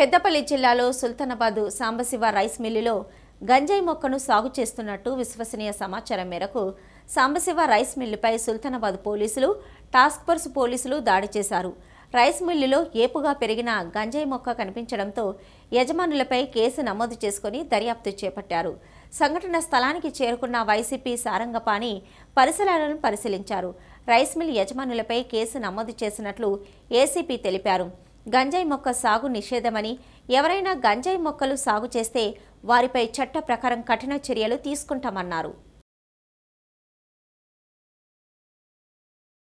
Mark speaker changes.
Speaker 1: పెద్దపల్లి జిల్లాలో సుల్తానాబాద్ సాంబశివ రైస్ మిల్లులో గంజాయి మొక్కను సాగు చేస్తున్నట్టు విశ్వసనీయ సమాచారం మేరకు సాంబశివ రైస్ మిల్లుపై సుల్తానాబాద్ పోలీసులు టాస్క్ ఫోర్స్ పోలీసులు దాడి చేశారు రైస్ మిల్లులో ఏపుగా పెరిగిన గంజాయి మొక్క కనిపించడంతో యజమానులపై కేసు నమోదు చేసుకుని దర్యాప్తు చేపట్టారు సంఘటన స్థలానికి చేరుకున్న వైసీపీ సారంగపాణి పరిసరాలను పరిశీలించారు రైస్ మిల్ యజమానులపై కేసు నమోదు చేసినట్లు ఏసీపీ తెలిపారు గంజాయి మొక్క సాగు నిషేధమని ఎవరైనా గంజాయి మొక్కలు సాగు చేస్తే వారిపై చట్ట ప్రకారం కఠిన
Speaker 2: చర్యలు తీసుకుంటామన్నారు